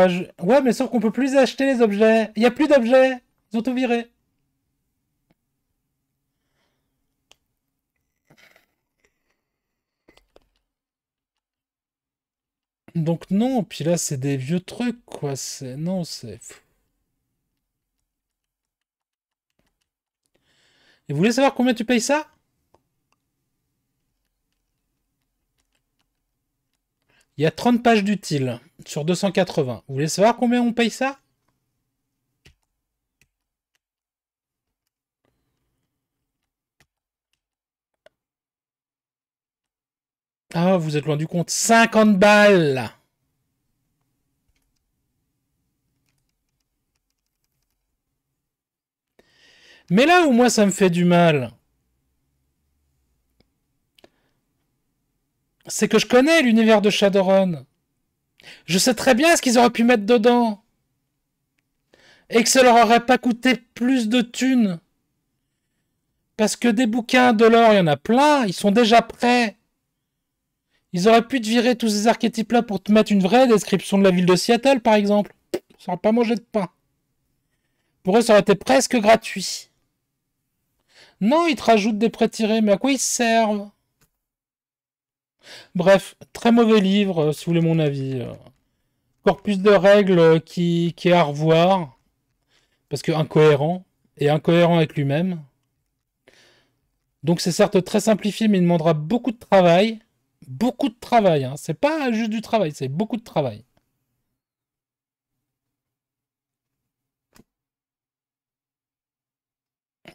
Ouais, mais sauf qu'on peut plus acheter les objets. Il n'y a plus d'objets. Ils ont tout viré. Donc non, puis là c'est des vieux trucs quoi, c'est non, c'est Et vous voulez savoir combien tu payes ça Il y a 30 pages d'utile sur 280. Vous voulez savoir combien on paye ça Ah, vous êtes loin du compte. 50 balles Mais là où moi ça me fait du mal, c'est que je connais l'univers de Shadowrun. Je sais très bien ce qu'ils auraient pu mettre dedans. Et que ça leur aurait pas coûté plus de thunes. Parce que des bouquins de l'or, il y en a plein, ils sont déjà prêts. Ils auraient pu te virer tous ces archétypes-là pour te mettre une vraie description de la ville de Seattle, par exemple. Ça n'aurait pas mangé de pain. Pour eux, ça aurait été presque gratuit. Non, ils te rajoutent des prêts tirés, mais à quoi ils servent Bref, très mauvais livre, euh, si vous voulez mon avis. Euh. Corpus de règles euh, qui, qui est à revoir, parce que incohérent, et incohérent avec lui-même. Donc c'est certes très simplifié, mais il demandera beaucoup de travail. Beaucoup de travail, hein. c'est pas juste du travail, c'est beaucoup de travail.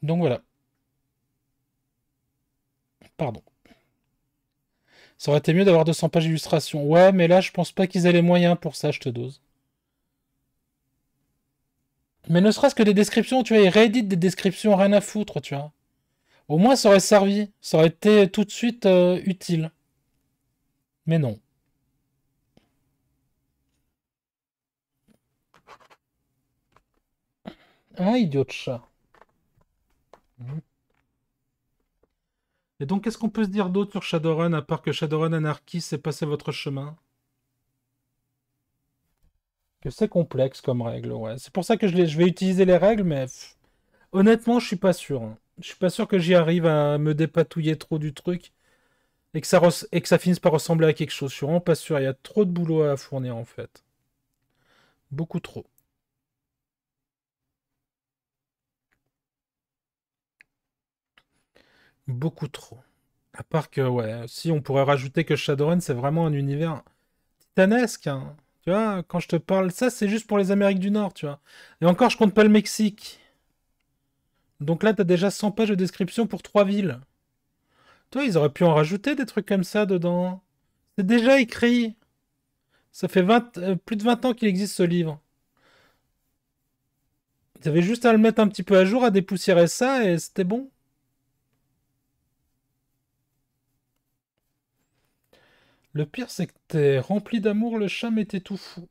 Donc voilà. Pardon. Ça aurait été mieux d'avoir 200 pages d'illustration. Ouais, mais là, je pense pas qu'ils aient les moyens pour ça, je te dose. Mais ne serait-ce que des descriptions, tu vois, ils rééditent des descriptions, rien à foutre, tu vois. Au moins, ça aurait servi. Ça aurait été tout de suite euh, utile. Mais non. Ah, idiot de chat. Hmm. Et donc, qu'est-ce qu'on peut se dire d'autre sur Shadowrun, à part que Shadowrun Anarchy, s'est passé votre chemin Que c'est complexe comme règle, ouais. C'est pour ça que je, vais utiliser les règles, mais honnêtement, je suis pas sûr. Hein. Je suis pas sûr que j'y arrive à me dépatouiller trop du truc et que ça, que ça finisse par ressembler à quelque chose. Je suis vraiment pas sûr. Il y a trop de boulot à fournir, en fait. Beaucoup trop. beaucoup trop. À part que, ouais, si on pourrait rajouter que Shadowrun, c'est vraiment un univers titanesque. Hein. Tu vois, quand je te parle, ça, c'est juste pour les Amériques du Nord, tu vois. Et encore, je compte pas le Mexique. Donc là, t'as déjà 100 pages de description pour trois villes. Toi, ils auraient pu en rajouter des trucs comme ça dedans. C'est déjà écrit. Ça fait 20, euh, plus de 20 ans qu'il existe ce livre. Ils avaient juste à le mettre un petit peu à jour, à dépoussiérer ça, et c'était bon. Le pire, c'est que t'es rempli d'amour, le chat, m'était tout fou.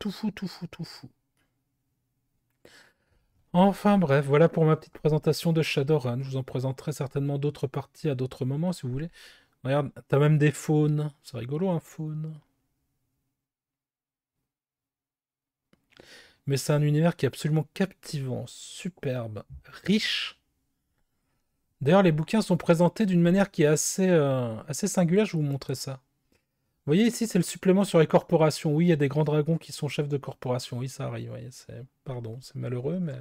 Tout fou, tout fou, tout fou. Enfin bref, voilà pour ma petite présentation de Shadowrun. Je vous en présenterai certainement d'autres parties à d'autres moments si vous voulez. Regarde, t'as même des faunes. C'est rigolo un faune. Mais c'est un univers qui est absolument captivant, superbe, riche. D'ailleurs, les bouquins sont présentés d'une manière qui est assez, euh, assez singulière. Je vais vous montrer ça. Vous voyez ici, c'est le supplément sur les corporations. Oui, il y a des grands dragons qui sont chefs de corporation. Oui, ça arrive. Pardon, c'est malheureux, mais...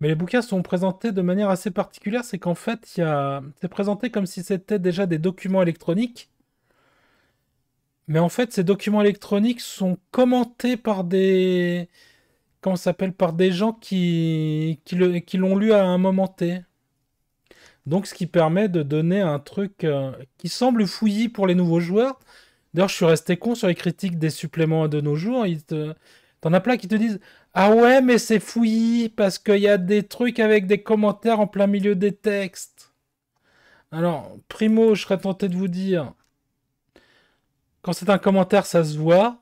Mais les bouquins sont présentés de manière assez particulière. C'est qu'en fait, a... c'est présenté comme si c'était déjà des documents électroniques. Mais en fait, ces documents électroniques sont commentés par des comment ça s'appelle, par des gens qui, qui, l'ont lu à un moment T. Donc, ce qui permet de donner un truc euh, qui semble fouillis pour les nouveaux joueurs. D'ailleurs, je suis resté con sur les critiques des suppléments de nos jours. Ils T'en as plein qui te disent Ah ouais, mais c'est fouillis parce qu'il y a des trucs avec des commentaires en plein milieu des textes. Alors, primo, je serais tenté de vous dire quand c'est un commentaire, ça se voit.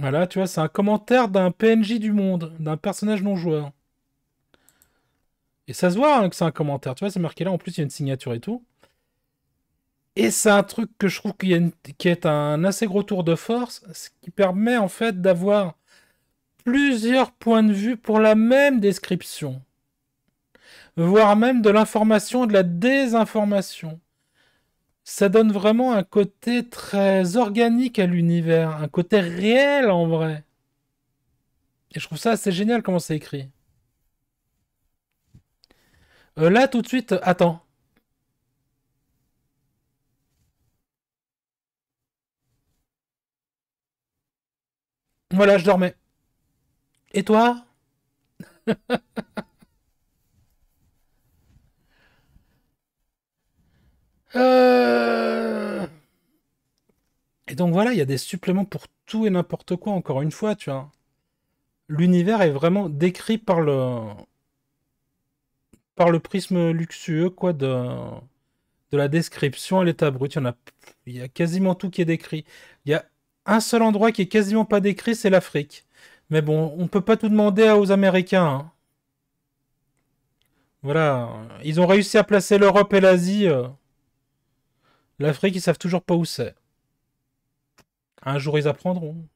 Voilà, tu vois, c'est un commentaire d'un PNJ du monde, d'un personnage non joueur. Et ça se voit hein, que c'est un commentaire, tu vois, c'est marqué là, en plus il y a une signature et tout. Et c'est un truc que je trouve qui est un assez gros tour de force, ce qui permet en fait d'avoir plusieurs points de vue pour la même description, voire même de l'information et de la désinformation ça donne vraiment un côté très organique à l'univers, un côté réel en vrai. Et je trouve ça assez génial comment c'est écrit. Euh, là, tout de suite, attends. Voilà, je dormais. Et toi Euh. Et donc voilà, il y a des suppléments pour tout et n'importe quoi, encore une fois, tu vois. L'univers est vraiment décrit par le par le prisme luxueux quoi de de la description à l'état brut. Il y a, il y a quasiment tout qui est décrit. Il y a un seul endroit qui est quasiment pas décrit, c'est l'Afrique. Mais bon, on ne peut pas tout demander aux Américains. Hein. Voilà, ils ont réussi à placer l'Europe et l'Asie. Euh, L'Afrique, ils savent toujours pas où c'est. Un jour, ils apprendront.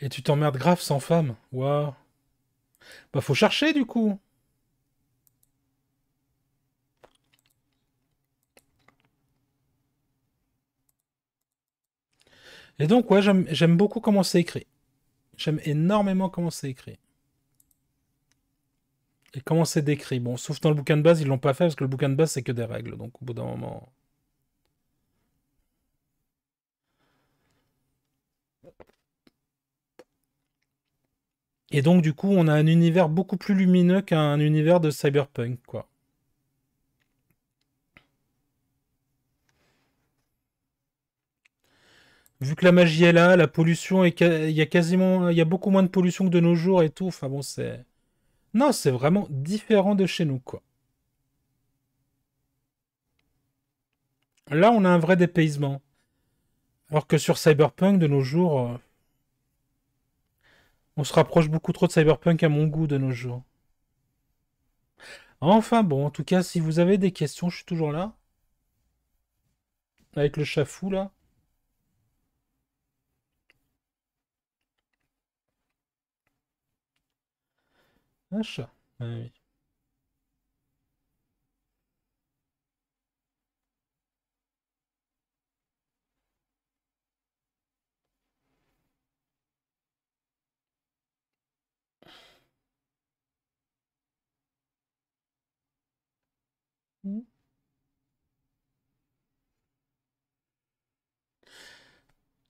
Et tu t'emmerdes grave sans femme. Waouh. Bah faut chercher du coup. Et donc ouais, j'aime beaucoup comment c'est écrit. J'aime énormément comment c'est écrit. Et comment c'est décrit. Bon, sauf dans le bouquin de base, ils l'ont pas fait parce que le bouquin de base, c'est que des règles. Donc au bout d'un moment. Et donc, du coup, on a un univers beaucoup plus lumineux qu'un univers de cyberpunk, quoi. vu que la magie est là, la pollution est, il y a quasiment, il y a beaucoup moins de pollution que de nos jours et tout. Enfin bon, c'est, non, c'est vraiment différent de chez nous, quoi. Là, on a un vrai dépaysement. Alors que sur Cyberpunk, de nos jours, euh, on se rapproche beaucoup trop de Cyberpunk à mon goût de nos jours. Enfin bon, en tout cas, si vous avez des questions, je suis toujours là. Avec le fou, là. Ah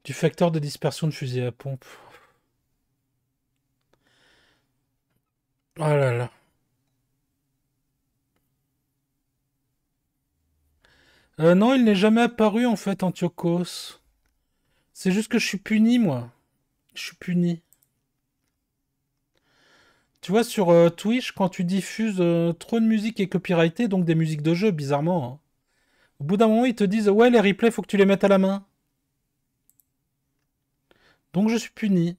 du facteur de dispersion de fusée à pompe. Oh là là. Euh, non, il n'est jamais apparu en fait, Antiochos. C'est juste que je suis puni, moi. Je suis puni. Tu vois, sur euh, Twitch, quand tu diffuses euh, trop de musique et copyrighté donc des musiques de jeu, bizarrement, hein. au bout d'un moment, ils te disent Ouais, les replays, faut que tu les mettes à la main. Donc je suis puni.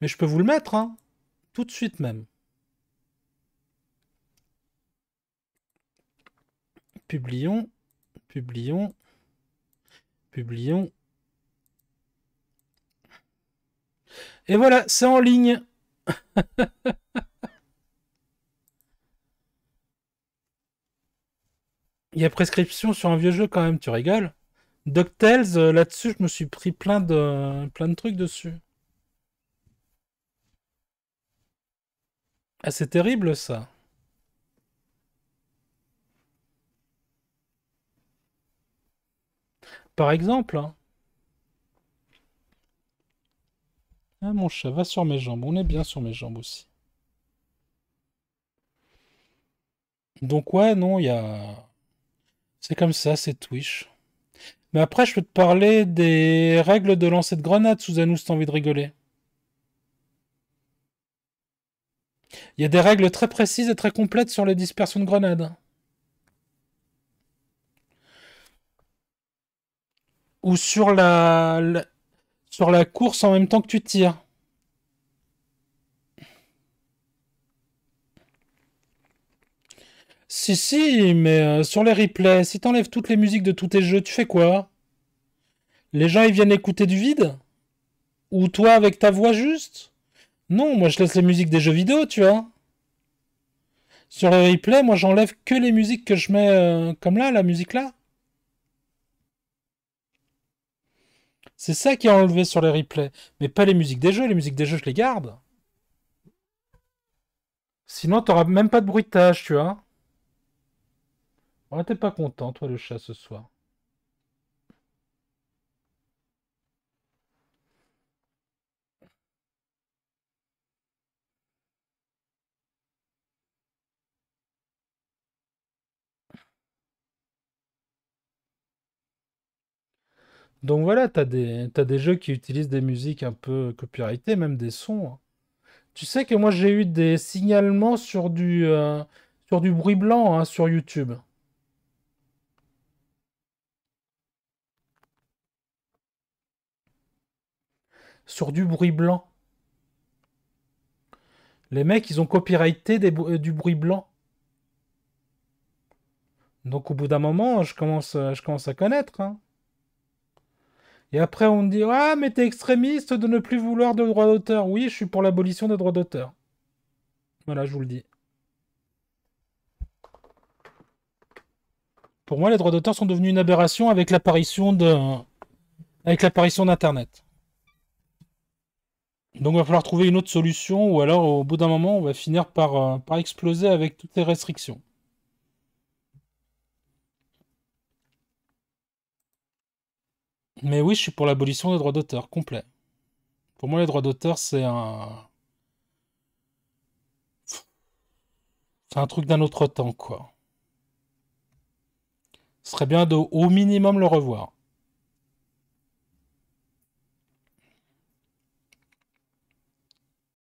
Mais je peux vous le mettre, hein. Tout de suite même. Publions, publions, publions. Et voilà, c'est en ligne. Il y a prescription sur un vieux jeu quand même, tu rigoles. DuckTales, euh, là-dessus, je me suis pris plein de, plein de trucs dessus. Ah, c'est terrible ça. Par exemple, hein. ah, mon chat va sur mes jambes. On est bien sur mes jambes aussi. Donc ouais, non, il y a... C'est comme ça, c'est Twitch. Mais après, je peux te parler des règles de lancer de grenades, Suzanne, si t'as envie de rigoler. Il y a des règles très précises et très complètes sur les dispersions de grenades. Ou sur la, sur la course en même temps que tu tires. Si, si, mais euh, sur les replays, si t'enlèves toutes les musiques de tous tes jeux, tu fais quoi Les gens, ils viennent écouter du vide Ou toi avec ta voix juste non, moi je laisse les musiques des jeux vidéo, tu vois. Sur les replays, moi j'enlève que les musiques que je mets euh, comme là, la musique là. C'est ça qui est enlevé sur les replays. Mais pas les musiques des jeux, les musiques des jeux je les garde. Sinon t'auras même pas de bruitage, tu vois. Ouais, oh, t'es pas content, toi le chat, ce soir. Donc voilà, tu as des, t'as des jeux qui utilisent des musiques un peu copyrightées, même des sons. Tu sais que moi j'ai eu des signalements sur du, euh, sur du bruit blanc hein, sur YouTube. Sur du bruit blanc. Les mecs, ils ont copyrighté euh, du bruit blanc. Donc au bout d'un moment, je commence, je commence à connaître. Hein. Et après, on me dit Ah, mais t'es extrémiste de ne plus vouloir de droits d'auteur. Oui, je suis pour l'abolition des droits d'auteur. Voilà, je vous le dis. Pour moi, les droits d'auteur sont devenus une aberration avec l'apparition de... avec l'apparition d'Internet. Donc, il va falloir trouver une autre solution, ou alors, au bout d'un moment, on va finir par, euh, par exploser avec toutes les restrictions. Mais oui, je suis pour l'abolition des droits d'auteur, complet. Pour moi, les droits d'auteur, c'est un. C'est un truc d'un autre temps, quoi. Ce serait bien de au minimum le revoir.